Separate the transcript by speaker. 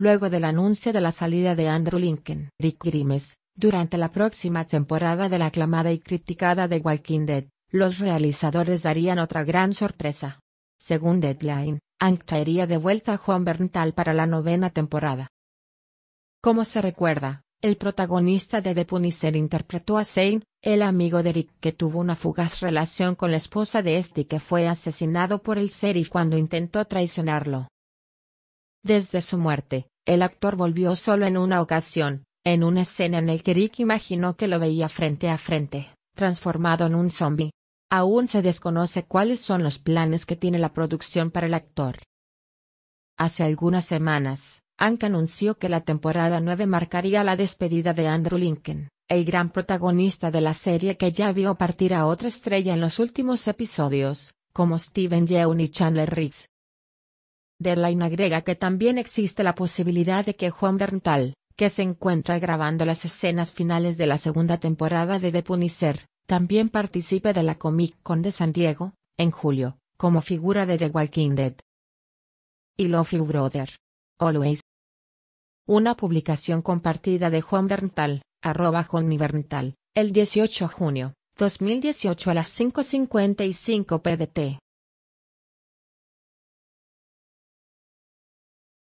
Speaker 1: luego del anuncio de la salida de Andrew Lincoln. Rick Grimes, durante la próxima temporada de la aclamada y criticada de Walking Dead, los realizadores darían otra gran sorpresa. Según Deadline, Hank traería de vuelta a Juan Bernthal para la novena temporada. Como se recuerda, el protagonista de The Punisher interpretó a Zane, el amigo de Rick que tuvo una fugaz relación con la esposa de este que fue asesinado por el sheriff cuando intentó traicionarlo. Desde su muerte, el actor volvió solo en una ocasión, en una escena en el que Rick imaginó que lo veía frente a frente, transformado en un zombi. Aún se desconoce cuáles son los planes que tiene la producción para el actor. Hace algunas semanas, Ank anunció que la temporada 9 marcaría la despedida de Andrew Lincoln, el gran protagonista de la serie que ya vio partir a otra estrella en los últimos episodios, como Steven Yeun y Chandler Riggs. Derlain agrega que también existe la posibilidad de que Juan Bernthal, que se encuentra grabando las escenas finales de la segunda temporada de The Punisher, también participe de la Comic Con de San Diego, en julio, como figura de The Walking Dead. Y love brother. Always. Una publicación compartida de Juan Bernthal, arroba Juan Bernthal, el 18 de junio, 2018 a las 5.55 pdt.